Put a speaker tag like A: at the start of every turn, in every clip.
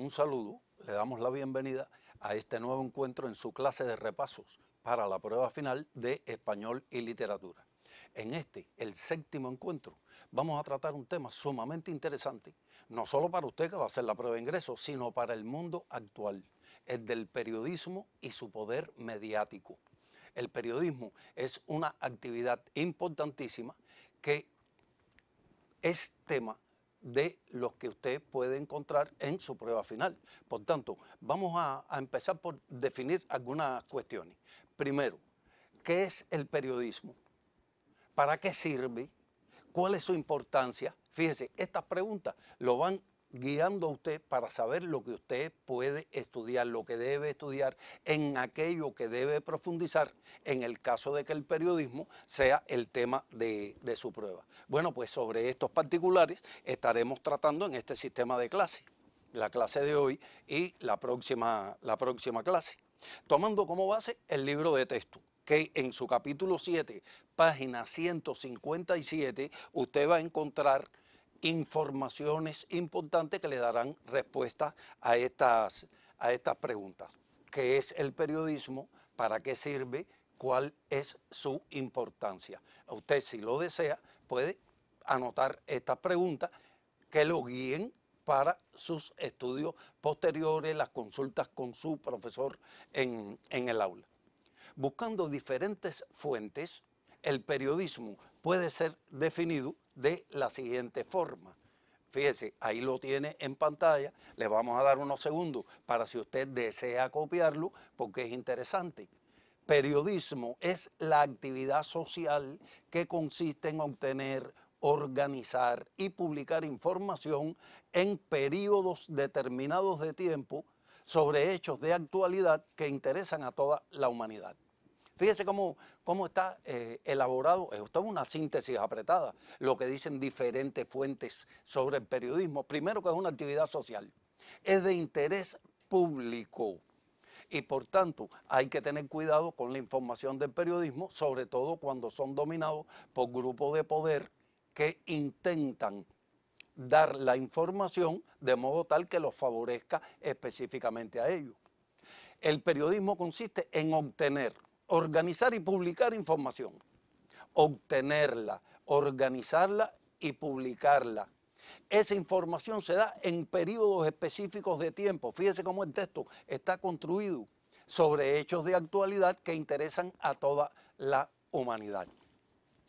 A: un saludo le damos la bienvenida a este nuevo encuentro en su clase de repasos para la prueba final de español y literatura. En este, el séptimo encuentro, vamos a tratar un tema sumamente interesante, no solo para usted que va a hacer la prueba de ingreso, sino para el mundo actual, el del periodismo y su poder mediático. El periodismo es una actividad importantísima que es tema de los que usted puede encontrar en su prueba final. Por tanto, vamos a, empezar por definir algunas cuestiones. Primero, ¿qué es el periodismo? ¿Para qué sirve? ¿Cuál es su importancia? Fíjense, estas preguntas lo van guiando a usted para saber lo que usted puede estudiar, lo que debe estudiar, en aquello que debe profundizar, en el caso de que el periodismo sea el tema de, su prueba. Bueno, pues sobre estos particulares estaremos tratando en este sistema de clase, la clase de hoy y la próxima, la próxima clase, tomando como base el libro de texto que en su capítulo 7, página 157, usted va a encontrar informaciones importantes que le darán respuesta a estas, a estas preguntas. ¿Qué es el periodismo? ¿Para qué sirve? ¿Cuál es su importancia? Usted, si lo desea, puede anotar estas pregunta, que lo guíen para sus estudios posteriores, las consultas con su profesor en, en el aula. Buscando diferentes fuentes, el periodismo puede ser definido de la siguiente forma. Fíjese, ahí lo tiene en pantalla. Le vamos a dar unos segundos para si usted desea copiarlo, porque es interesante. Periodismo es la actividad social que consiste en obtener, organizar y publicar información en periodos determinados de tiempo sobre hechos de actualidad que interesan a toda la humanidad. Fíjese cómo, está eh, elaborado, eh, esto es una síntesis apretada, lo que dicen diferentes fuentes sobre el periodismo. Primero que es una actividad social, es de interés público. Y por tanto, hay que tener cuidado con la información del periodismo, sobre todo cuando son dominados por grupos de poder que intentan dar la información de modo tal que los favorezca específicamente a ellos. El periodismo consiste en obtener organizar y publicar información, obtenerla, organizarla y publicarla. Esa información se da en periodos específicos de tiempo. Fíjese cómo el texto está construido sobre hechos de actualidad que interesan a toda la humanidad.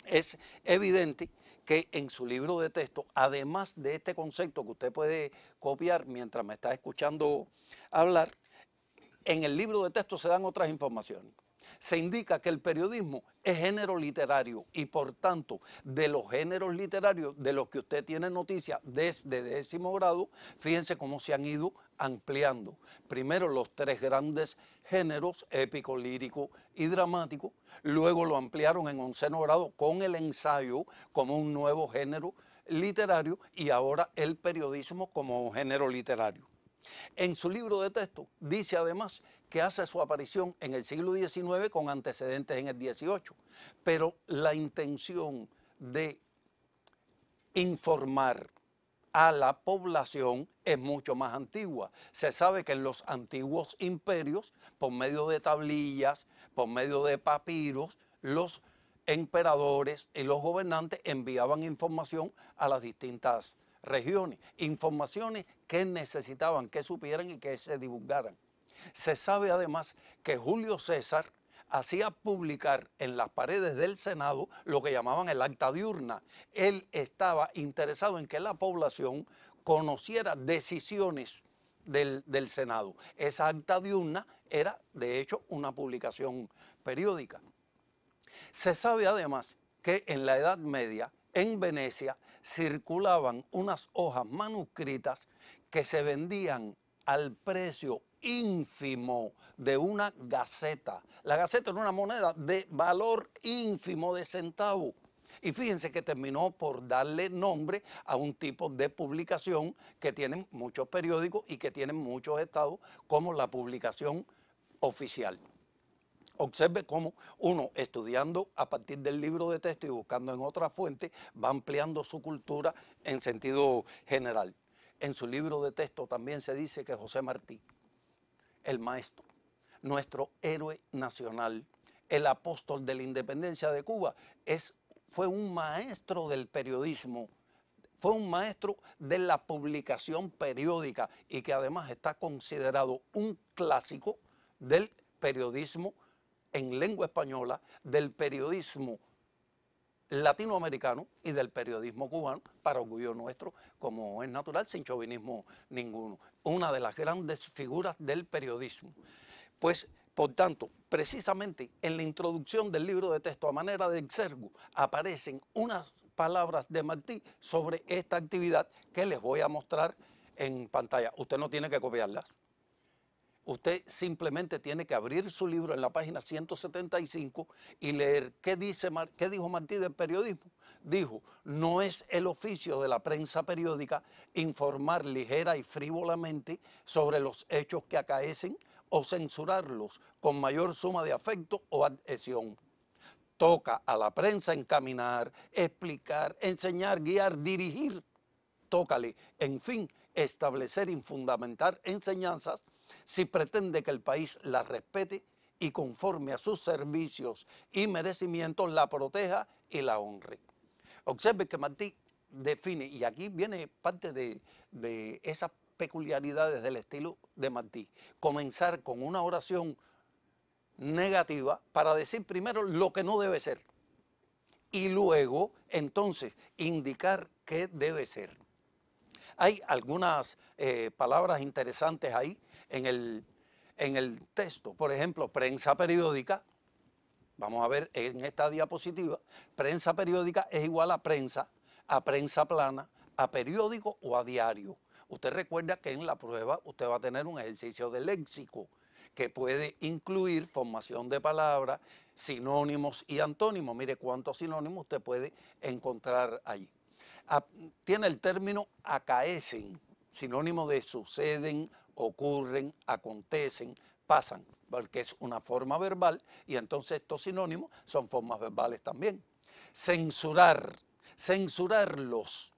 A: Es evidente que en su libro de texto, además de este concepto que usted puede copiar mientras me está escuchando hablar, en el libro de texto se dan otras informaciones se indica que el periodismo es género literario y por tanto de los géneros literarios de los que usted tiene noticia desde décimo grado, fíjense cómo se han ido ampliando. Primero los tres grandes géneros, épico, lírico y dramático, luego lo ampliaron en onceno grado con el ensayo como un nuevo género literario y ahora el periodismo como un género literario. En su libro de texto dice además que hace su aparición en el siglo XIX con antecedentes en el XVIII, pero la intención de informar a la población es mucho más antigua. Se sabe que en los antiguos imperios, por medio de tablillas, por medio de papiros, los emperadores y los gobernantes enviaban información a las distintas regiones, informaciones que necesitaban, que supieran y que se divulgaran. Se sabe además que Julio César hacía publicar en las paredes del Senado lo que llamaban el acta diurna. Él estaba interesado en que la población conociera decisiones del, del Senado. Esa acta diurna era, de hecho, una publicación periódica. Se sabe además que en la Edad Media en Venecia circulaban unas hojas manuscritas que se vendían al precio ínfimo de una gaceta. La gaceta era una moneda de valor ínfimo de centavo. Y fíjense que terminó por darle nombre a un tipo de publicación que tienen muchos periódicos y que tienen muchos estados como la publicación oficial. Observe cómo uno, estudiando a partir del libro de texto y buscando en otras fuentes, va ampliando su cultura en sentido general. En su libro de texto también se dice que José Martí, el maestro, nuestro héroe nacional, el apóstol de la independencia de Cuba, es, fue un maestro del periodismo fue un maestro de la publicación periódica y que además está considerado un clásico del periodismo en lengua española del periodismo latinoamericano y del periodismo cubano, para orgullo nuestro, como es natural, sin chauvinismo ninguno. Una de las grandes figuras del periodismo. Pues, por tanto, precisamente en la introducción del libro de texto a manera de exergo aparecen unas palabras de Martí sobre esta actividad que les voy a mostrar en pantalla. Usted no tiene que copiarlas. Usted simplemente tiene que abrir su libro en la página 175 y leer qué, dice, dijo Martí del periodismo. Dijo, no es el oficio de la prensa periódica informar ligera y frívolamente sobre los hechos que acaecen o censurarlos con mayor suma de afecto o adhesión. Toca a la prensa encaminar, explicar, enseñar, guiar, dirigir tócale, en fin, establecer y fundamentar enseñanzas si pretende que el país la respete y conforme a sus servicios y merecimientos la proteja y la honre. Observe que Martí define, y aquí viene parte de, esas peculiaridades del estilo de Martí, comenzar con una oración negativa para decir primero lo que no debe ser y luego entonces indicar qué debe ser. Hay algunas eh, palabras interesantes ahí en el, en el texto. Por ejemplo, prensa periódica. Vamos a ver en esta diapositiva. Prensa periódica es igual a prensa, a prensa plana, a periódico o a diario. Usted recuerda que en la prueba usted va a tener un ejercicio de léxico que puede incluir formación de palabras, sinónimos y antónimos. Mire cuántos sinónimos usted puede encontrar allí tiene el término acaecen, sinónimo de suceden, ocurren, acontecen, pasan, porque es una forma verbal y entonces estos sinónimos son formas verbales también. Censurar, censurarlos,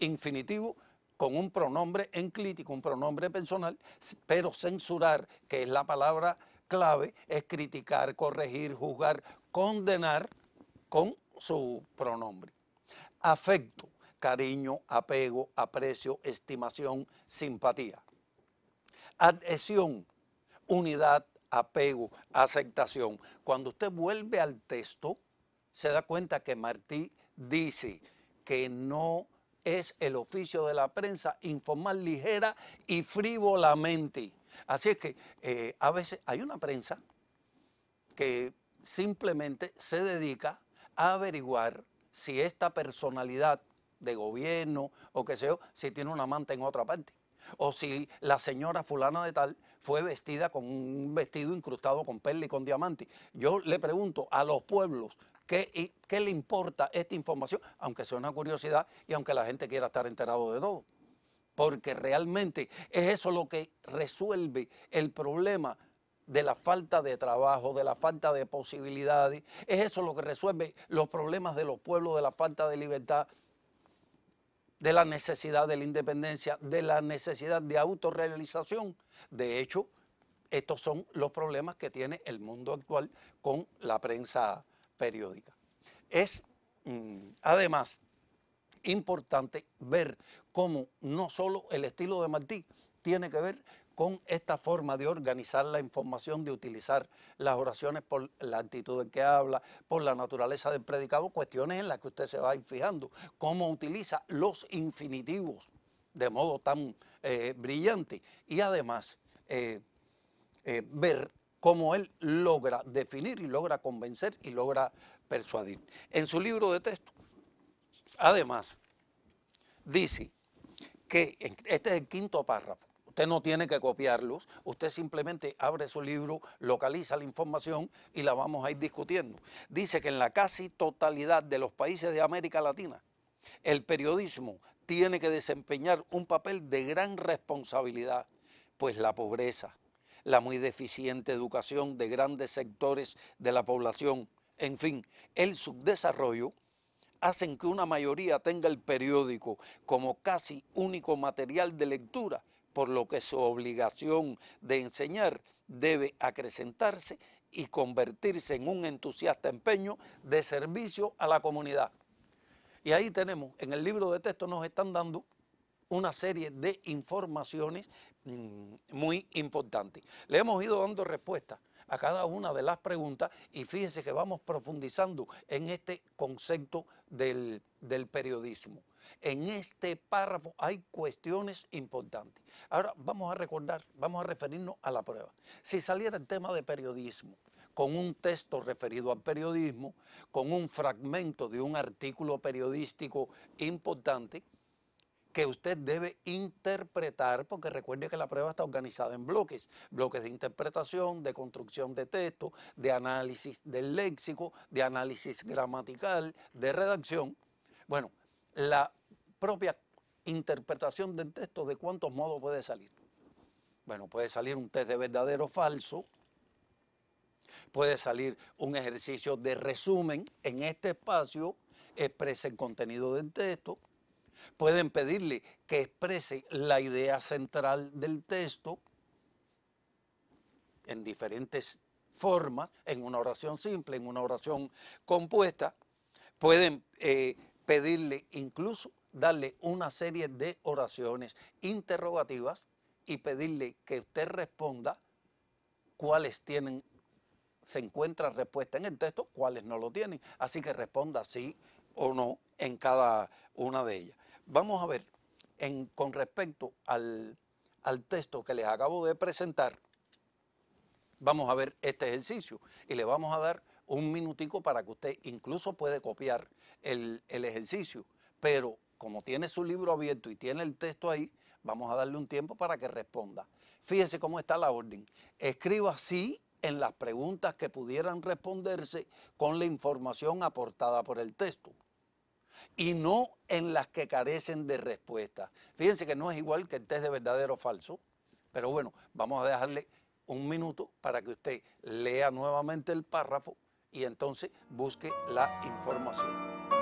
A: infinitivo con un pronombre enclítico, un pronombre personal, pero censurar, que es la palabra clave, es criticar, corregir, juzgar, condenar con su pronombre. Afecto, cariño, apego, aprecio, estimación, simpatía. Adhesión, unidad, apego, aceptación. Cuando usted vuelve al texto, se da cuenta que Martí dice que no es el oficio de la prensa informar ligera y frívolamente. Así es que eh, a veces hay una prensa que simplemente se dedica a averiguar si esta personalidad de gobierno o qué sea si tiene una manta en otra parte. O si la señora fulana de tal fue vestida con un vestido incrustado con perla y con diamante. Yo le pregunto a los pueblos qué, qué le importa esta información, aunque sea una curiosidad y aunque la gente quiera estar enterado de todo. Porque realmente es eso lo que resuelve el problema de la falta de trabajo, de la falta de posibilidades. Es eso lo que resuelve los problemas de los pueblos, de la falta de libertad, de la necesidad de la independencia, de la necesidad de autorrealización. De hecho, estos son los problemas que tiene el mundo actual con la prensa periódica. Es, mm, además, importante ver cómo no solo el estilo de Martí tiene que ver con esta forma de organizar la información, de utilizar las oraciones por la actitud en que habla, por la naturaleza del predicado, cuestiones en las que usted se va a ir fijando, cómo utiliza los infinitivos de modo tan eh, brillante y además eh, eh, ver cómo él logra definir y logra convencer y logra persuadir. En su libro de texto, además, dice que, este es el quinto párrafo, Usted no tiene que copiarlos, usted simplemente abre su libro, localiza la información y la vamos a ir discutiendo. Dice que en la casi totalidad de los países de América Latina, el periodismo tiene que desempeñar un papel de gran responsabilidad, pues la pobreza, la muy deficiente educación de grandes sectores de la población, en fin, el subdesarrollo hacen que una mayoría tenga el periódico como casi único material de lectura por lo que su obligación de enseñar debe acrecentarse y convertirse en un entusiasta empeño de servicio a la comunidad. Y ahí tenemos, en el libro de texto nos están dando una serie de informaciones mm, muy importantes. Le hemos ido dando respuesta a cada una de las preguntas y fíjense que vamos profundizando en este concepto del, del periodismo. En este párrafo hay cuestiones importantes. Ahora vamos a recordar, vamos a referirnos a la prueba. Si saliera el tema de periodismo, con un texto referido al periodismo, con un fragmento de un artículo periodístico importante, que usted debe interpretar, porque recuerde que la prueba está organizada en bloques, bloques de interpretación, de construcción de texto, de análisis del léxico, de análisis gramatical, de redacción. Bueno, la propia interpretación del texto de cuántos modos puede salir. Bueno, puede salir un test de verdadero o falso, puede salir un ejercicio de resumen en este espacio, exprese el contenido del texto, pueden pedirle que exprese la idea central del texto en diferentes formas, en una oración simple, en una oración compuesta, pueden eh, pedirle, incluso darle una serie de oraciones interrogativas y pedirle que usted responda cuáles tienen, se encuentra respuesta en el texto, cuáles no lo tienen. Así que responda sí o no en cada una de ellas. Vamos a ver, con respecto al, al texto que les acabo de presentar, vamos a ver este ejercicio y le vamos a dar un minutico para que usted incluso puede copiar el, ejercicio, pero como tiene su libro abierto y tiene el texto ahí, vamos a darle un tiempo para que responda. Fíjese cómo está la orden. Escriba sí en las preguntas que pudieran responderse con la información aportada por el texto y no en las que carecen de respuesta. Fíjense que no es igual que el test de verdadero o falso, pero bueno, vamos a dejarle un minuto para que usted lea nuevamente el párrafo y entonces busque la información.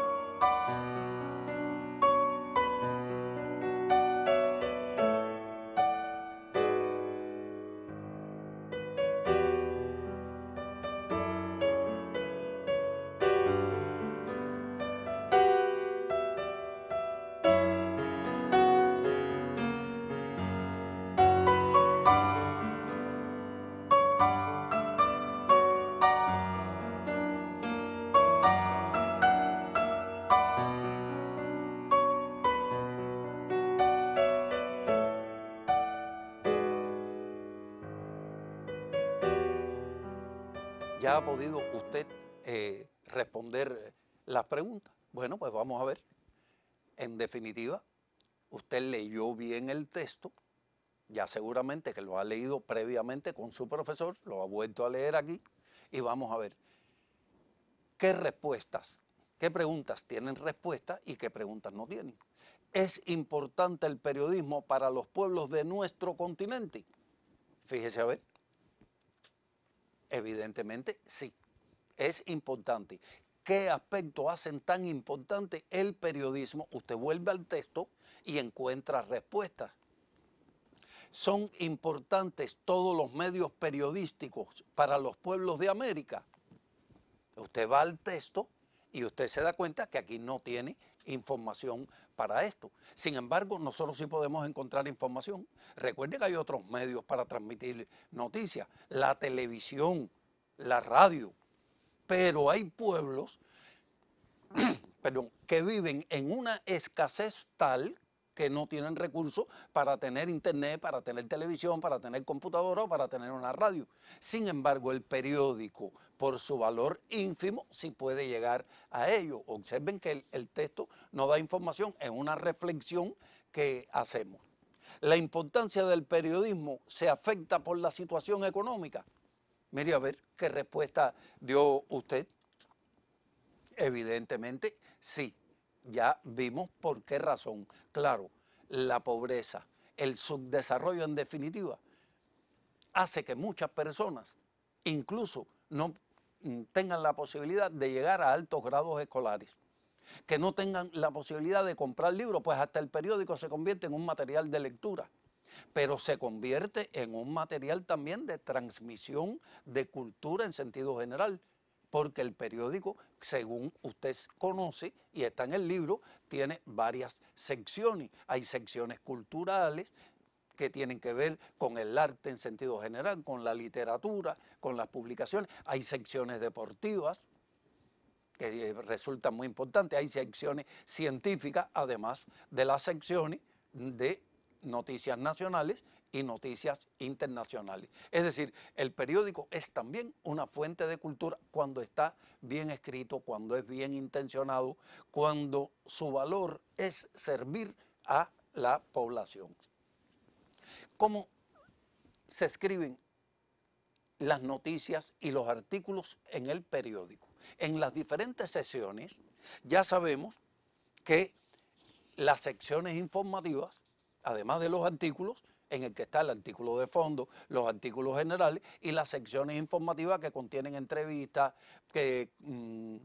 A: ha podido usted eh, responder las preguntas. Bueno, pues vamos a ver. En definitiva, usted leyó bien el texto, ya seguramente que lo ha leído previamente con su profesor, lo ha vuelto a leer aquí y vamos a ver qué respuestas, qué preguntas tienen respuesta y qué preguntas no tienen. ¿Es importante el periodismo para los pueblos de nuestro continente? Fíjese a ver. Evidentemente, sí, es importante. ¿Qué aspecto hacen tan importante el periodismo? Usted vuelve al texto y encuentra respuestas. ¿Son importantes todos los medios periodísticos para los pueblos de América? Usted va al texto y usted se da cuenta que aquí no tiene información para esto. Sin embargo, nosotros sí podemos encontrar información. Recuerde que hay otros medios para transmitir noticias, la televisión, la radio. Pero hay pueblos que viven en una escasez tal que no tienen recursos para tener internet, para tener televisión, para tener computadora o para tener una radio. Sin embargo, el periódico, por su valor ínfimo, sí puede llegar a ello. Observen que el, texto no da información, es una reflexión que hacemos. La importancia del periodismo se afecta por la situación económica. Mire a ver qué respuesta dio usted. Evidentemente, sí. Ya vimos por qué razón. Claro, la pobreza, el subdesarrollo en definitiva, hace que muchas personas incluso no mm, tengan la posibilidad de llegar a altos grados escolares, que no tengan la posibilidad de comprar libros, pues hasta el periódico se convierte en un material de lectura, pero se convierte en un material también de transmisión de cultura en sentido general porque el periódico, según usted conoce y está en el libro, tiene varias secciones. Hay secciones culturales que tienen que ver con el arte en sentido general, con la literatura, con las publicaciones. Hay secciones deportivas que eh, resultan muy importantes. Hay secciones científicas, además de las secciones de noticias nacionales y noticias internacionales. Es decir, el periódico es también una fuente de cultura cuando está bien escrito, cuando es bien intencionado, cuando su valor es servir a la población. ¿Cómo se escriben las noticias y los artículos en el periódico? En las diferentes sesiones ya sabemos que las secciones informativas, además de los artículos, en el que está el artículo de fondo, los artículos generales y las secciones informativas que contienen entrevistas, que mm,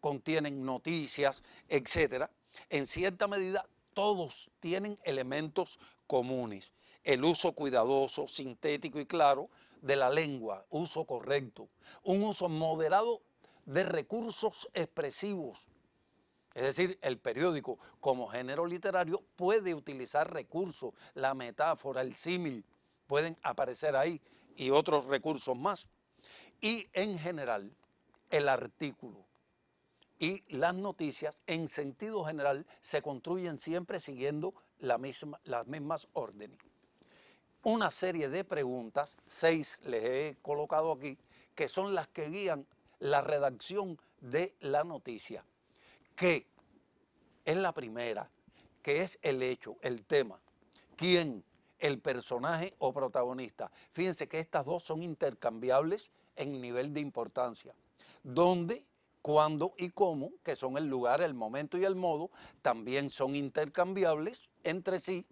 A: contienen noticias, etc., En cierta medida, todos tienen elementos comunes. El uso cuidadoso, sintético y claro de la lengua, uso correcto, un uso moderado de recursos expresivos es decir, el periódico como género literario puede utilizar recursos, la metáfora, el símil, pueden aparecer ahí y otros recursos más. Y en general, el artículo y las noticias en sentido general se construyen siempre siguiendo las mismas órdenes. Una serie de preguntas, seis les he colocado aquí, que son las que guían la redacción de la noticia que es la primera, que es el hecho, el tema. ¿Quién? El personaje o protagonista. Fíjense que estas dos son intercambiables en nivel de importancia. ¿Dónde? cuándo y cómo, que son el lugar, el momento y el modo, también son intercambiables entre sí.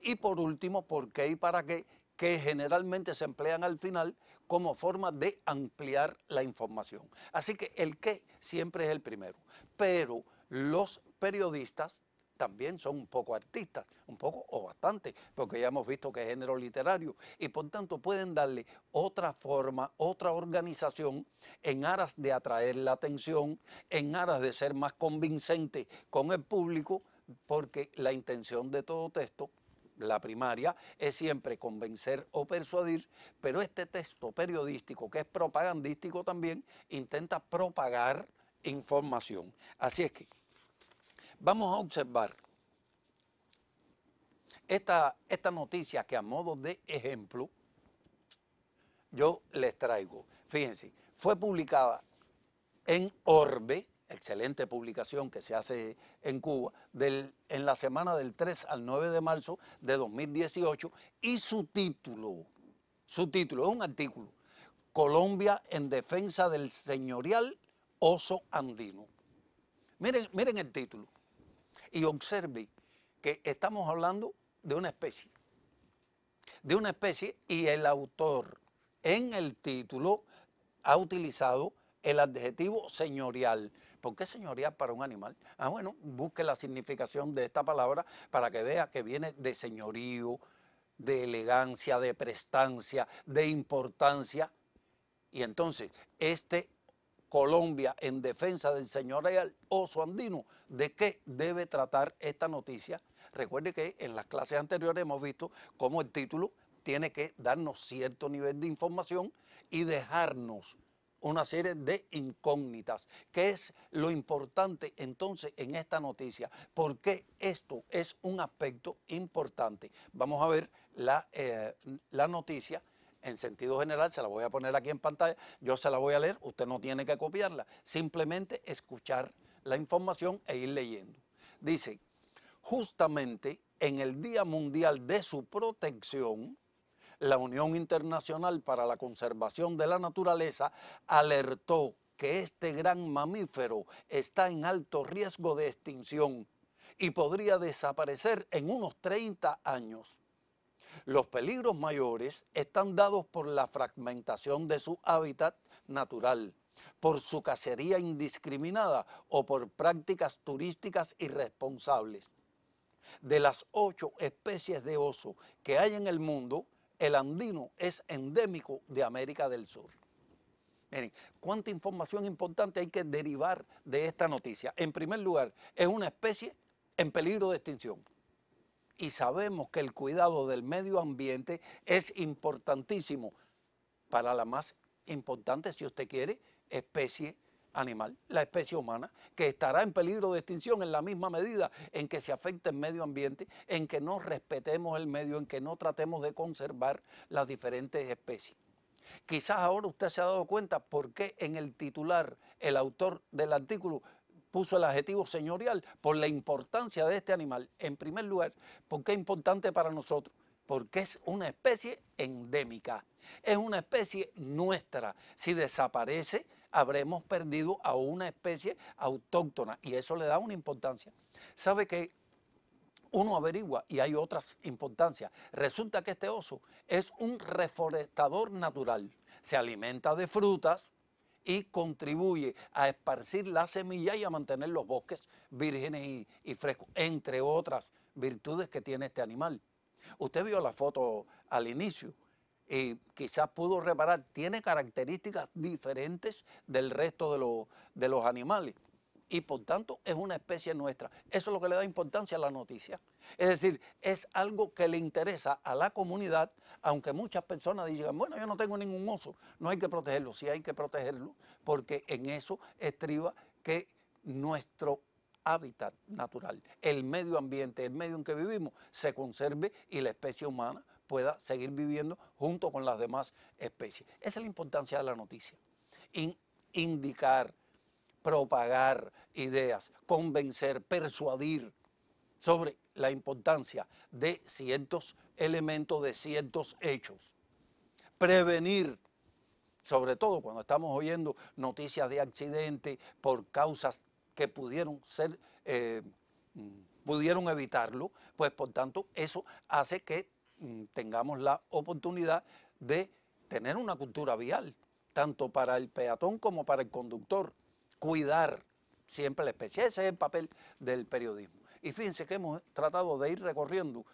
A: Y por último, por qué y para qué, que generalmente se emplean al final como forma de ampliar la información. Así que el qué siempre es el primero. Pero los periodistas también son un poco artistas, un poco o bastante, porque ya hemos visto que es género literario y por tanto pueden darle otra forma, otra organización en aras de atraer la atención, en aras de ser más convincente con el público, porque la intención de todo texto la primaria es siempre convencer o persuadir, pero este texto periodístico, que es propagandístico también, intenta propagar información. Así es que vamos a observar esta, esta noticia que a modo de ejemplo yo les traigo. Fíjense, fue publicada en Orbe, excelente publicación que se hace en Cuba, en la semana del 3 al 9 de marzo de 2018, y su título, su título es un artículo, Colombia en defensa del señorial oso andino. Miren, miren el título y observe que estamos hablando de una especie, de una especie y el autor en el título ha utilizado el adjetivo señorial. ¿Por qué señoría para un animal? Ah, bueno, busque la significación de esta palabra para que vea que viene de señorío, de elegancia, de prestancia, de importancia. Y entonces, este Colombia en defensa del señor oso andino, ¿de qué debe tratar esta noticia? Recuerde que en las clases anteriores hemos visto cómo el título tiene que darnos cierto nivel de información y dejarnos una serie de incógnitas, ¿Qué es lo importante entonces en esta noticia, porque esto es un aspecto importante. Vamos a ver la, eh, la noticia en sentido general, se la voy a poner aquí en pantalla, yo se la voy a leer, usted no tiene que copiarla, simplemente escuchar la información e ir leyendo. Dice, justamente en el Día Mundial de su Protección, la Unión Internacional para la Conservación de la Naturaleza alertó que este gran mamífero está en alto riesgo de extinción y podría desaparecer en unos 30 años. Los peligros mayores están dados por la fragmentación de su hábitat natural, por su cacería indiscriminada o por prácticas turísticas irresponsables. De las ocho especies de oso que hay en el mundo, el andino es endémico de América del Sur. Miren, cuánta información importante hay que derivar de esta noticia. En primer lugar, es una especie en peligro de extinción. Y sabemos que el cuidado del medio ambiente es importantísimo para la más importante, si usted quiere, especie animal, la especie humana, que estará en peligro de extinción en la misma medida en que se afecte el medio ambiente, en que no respetemos el medio, en que no tratemos de conservar las diferentes especies. Quizás ahora usted se ha dado cuenta por qué en el titular el autor del artículo puso el adjetivo señorial por la importancia de este animal. En primer lugar, ¿por qué es importante para nosotros, porque es una especie endémica, es una especie nuestra. Si desaparece, habremos perdido a una especie autóctona y eso le da una importancia. ¿Sabe que uno averigua y hay otras importancias. Resulta que este oso es un reforestador natural. Se alimenta de frutas y contribuye a esparcir la semilla y a mantener los bosques vírgenes y, y frescos, entre otras virtudes que tiene este animal. Usted vio la foto al inicio. Eh, quizás pudo reparar, tiene características diferentes del resto de, de los animales. Y por tanto es una especie nuestra. Eso es lo que le da importancia a la noticia. Es decir, es algo que le interesa a la comunidad, aunque muchas personas digan, bueno, yo no tengo ningún oso, no hay que protegerlo. Sí hay que protegerlo, porque en eso estriba que nuestro hábitat natural, el medio ambiente, el medio en que vivimos, se conserve y la especie humana pueda seguir viviendo junto con las demás especies. Esa es la importancia de la noticia. indicar, propagar ideas, convencer, persuadir sobre la importancia de ciertos elementos, de ciertos hechos. Prevenir, sobre todo cuando estamos oyendo noticias de accidentes por causas que pudieron ser, eh, pudieron evitarlo, pues por tanto eso hace que Mm, tengamos la oportunidad de tener una cultura vial, tanto para el peatón como para el conductor. Cuidar siempre la especie. Ese es el papel del periodismo. Y fíjense que hemos tratado de ir recorriendo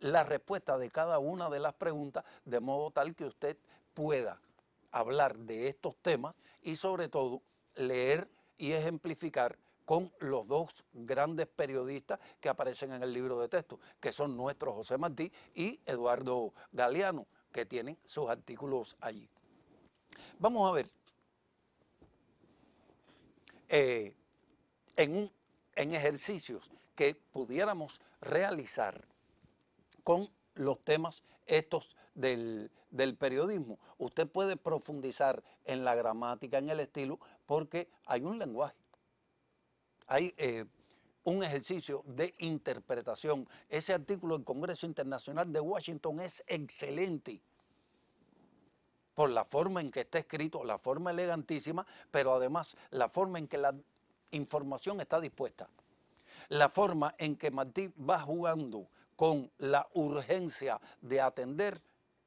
A: la respuesta de cada una de las preguntas de modo tal que usted pueda hablar de estos temas y sobre todo leer y ejemplificar con los dos grandes periodistas que aparecen en el libro de texto, que son nuestro José Martí y Eduardo Galeano, que tienen sus artículos allí. Vamos a ver. Eh, en, ejercicios que pudiéramos realizar con los temas estos del, periodismo. Usted puede profundizar en la gramática, en el estilo, porque hay un lenguaje hay eh, un ejercicio de interpretación. Ese artículo del Congreso Internacional de Washington es excelente por la forma en que está escrito, la forma elegantísima, pero además la forma en que la información está dispuesta, la forma en que Martí va jugando con la urgencia de atender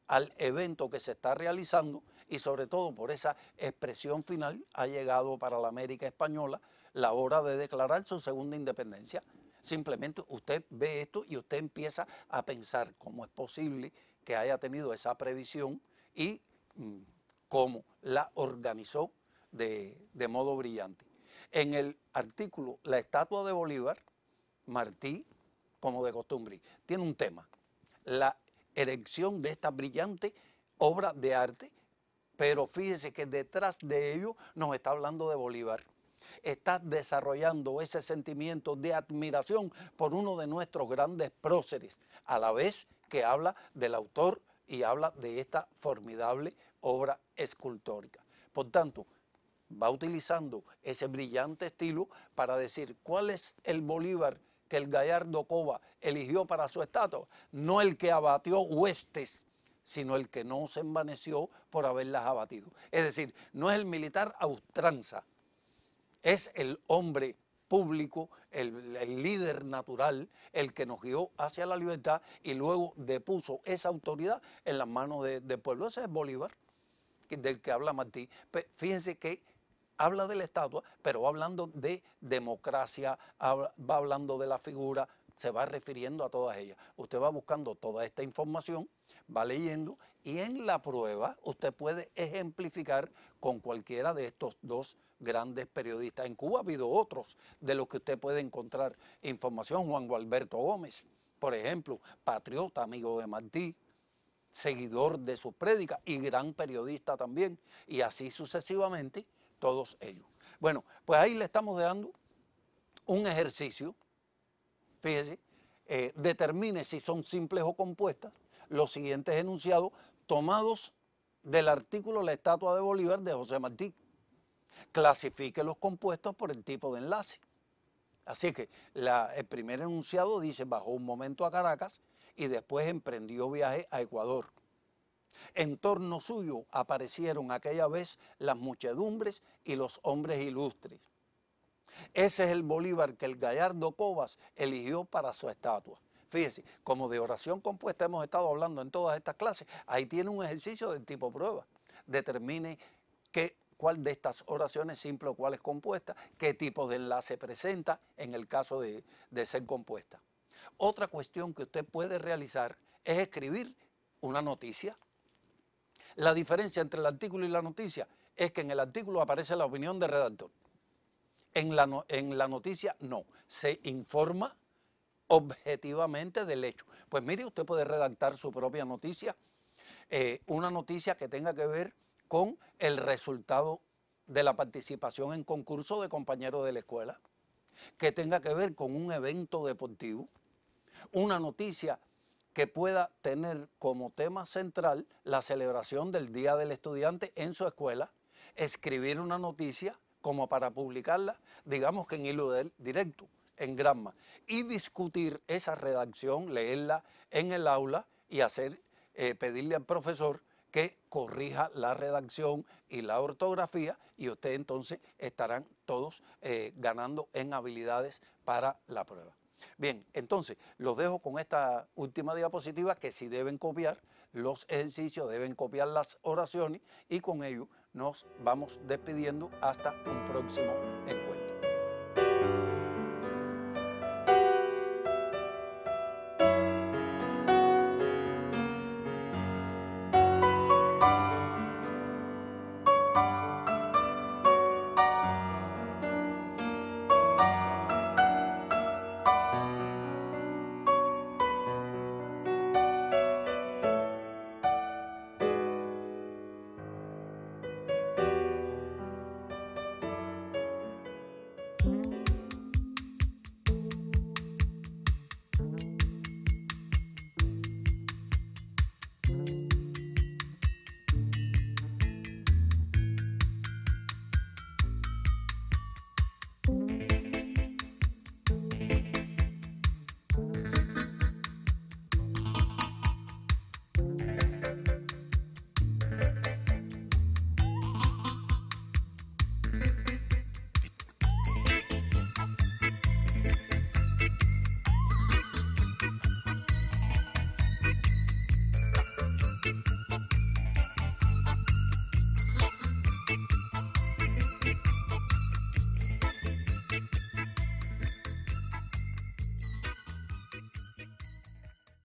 A: al evento que se está realizando y sobre todo por esa expresión final ha llegado para la América Española la hora de declarar su segunda independencia. Simplemente usted ve esto y usted empieza a pensar cómo es posible que haya tenido esa previsión y mm, cómo la organizó de, de modo brillante. En el artículo La estatua de Bolívar, Martí, como de costumbre, tiene un tema, la erección de esta brillante obra de arte, pero fíjese que detrás de ello nos está hablando de Bolívar está desarrollando ese sentimiento de admiración por uno de nuestros grandes próceres, a la vez que habla del autor y habla de esta formidable obra escultórica. Por tanto, va utilizando ese brillante estilo para decir cuál es el Bolívar que el gallardo Cova eligió para su estatua, no el que abatió huestes, sino el que no se envaneció por haberlas abatido. Es decir, no es el militar austranza. Es el hombre público, el, líder natural, el que nos guió hacia la libertad y luego depuso esa autoridad en las manos del de pueblo. Ese es Bolívar, del que habla Martí. Fíjense que habla de la estatua, pero va hablando de democracia, va hablando de la figura, se va refiriendo a todas ellas. Usted va buscando toda esta información, va leyendo y en la prueba usted puede ejemplificar con cualquiera de estos dos grandes periodistas. En Cuba ha habido otros de los que usted puede encontrar información. Juan Gualberto Gómez, por ejemplo, patriota, amigo de Martí, seguidor de su prédica y gran periodista también, y así sucesivamente todos ellos. Bueno, pues ahí le estamos dando un ejercicio fíjese, eh, determine si son simples o compuestas los siguientes enunciados tomados del artículo La estatua de Bolívar de José Martí. Clasifique los compuestos por el tipo de enlace. Así que el primer enunciado dice, bajó un momento a Caracas y después emprendió viaje a Ecuador. En torno suyo aparecieron aquella vez las muchedumbres y los hombres ilustres. Ese es el Bolívar que el gallardo Cobas eligió para su estatua. Fíjese, como de oración compuesta hemos estado hablando en todas estas clases, ahí tiene un ejercicio del tipo prueba. Determine cuál de estas oraciones simple o cuál es compuesta, qué tipo de enlace presenta en el caso de ser compuesta. Otra cuestión que usted puede realizar es escribir una noticia. La diferencia entre el artículo y la noticia es que en el artículo aparece la opinión del redactor. En la, en la noticia no, se informa objetivamente del hecho. Pues mire, usted puede redactar su propia noticia, eh, una noticia que tenga que ver con el resultado de la participación en concurso de compañeros de la escuela, que tenga que ver con un evento deportivo, una noticia que pueda tener como tema central la celebración del Día del Estudiante en su escuela, escribir una noticia como para publicarla, digamos que en hilo directo, en gramma, y discutir esa redacción, leerla en el aula y hacer, eh, pedirle al profesor que corrija la redacción y la ortografía y ustedes entonces estarán todos eh, ganando en habilidades para la prueba. Bien, entonces los dejo con esta última diapositiva que si deben copiar los ejercicios, deben copiar las oraciones y con ello nos vamos despidiendo hasta un próximo encuentro.